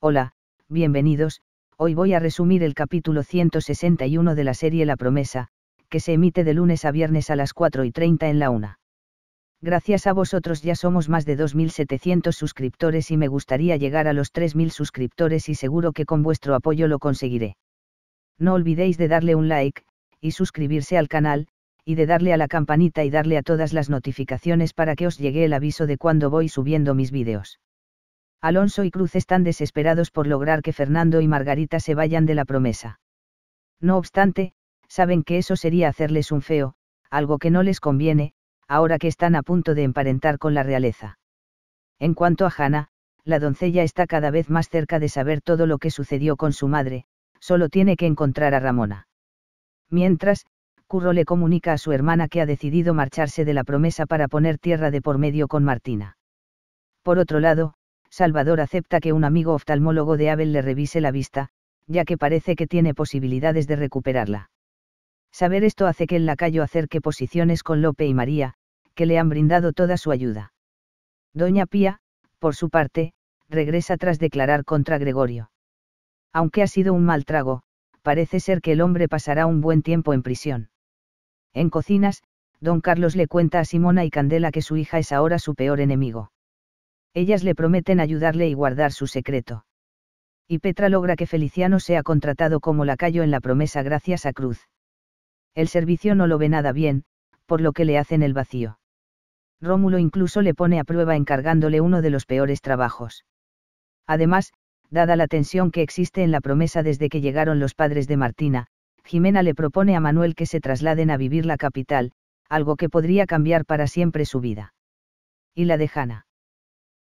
Hola, bienvenidos, hoy voy a resumir el capítulo 161 de la serie La Promesa, que se emite de lunes a viernes a las 4 y 30 en la 1. Gracias a vosotros ya somos más de 2.700 suscriptores y me gustaría llegar a los 3.000 suscriptores y seguro que con vuestro apoyo lo conseguiré. No olvidéis de darle un like, y suscribirse al canal, y de darle a la campanita y darle a todas las notificaciones para que os llegue el aviso de cuando voy subiendo mis vídeos. Alonso y Cruz están desesperados por lograr que Fernando y Margarita se vayan de la promesa. No obstante, saben que eso sería hacerles un feo, algo que no les conviene, ahora que están a punto de emparentar con la realeza. En cuanto a Hannah, la doncella está cada vez más cerca de saber todo lo que sucedió con su madre, solo tiene que encontrar a Ramona. Mientras, Curro le comunica a su hermana que ha decidido marcharse de la promesa para poner tierra de por medio con Martina. Por otro lado, Salvador acepta que un amigo oftalmólogo de Abel le revise la vista, ya que parece que tiene posibilidades de recuperarla. Saber esto hace que el lacayo acerque posiciones con Lope y María, que le han brindado toda su ayuda. Doña Pía, por su parte, regresa tras declarar contra Gregorio. Aunque ha sido un mal trago, parece ser que el hombre pasará un buen tiempo en prisión. En cocinas, don Carlos le cuenta a Simona y Candela que su hija es ahora su peor enemigo. Ellas le prometen ayudarle y guardar su secreto. Y Petra logra que Feliciano sea contratado como lacayo en la promesa gracias a Cruz. El servicio no lo ve nada bien, por lo que le hacen el vacío. Rómulo incluso le pone a prueba encargándole uno de los peores trabajos. Además, dada la tensión que existe en la promesa desde que llegaron los padres de Martina, Jimena le propone a Manuel que se trasladen a vivir la capital, algo que podría cambiar para siempre su vida. Y la de dejana.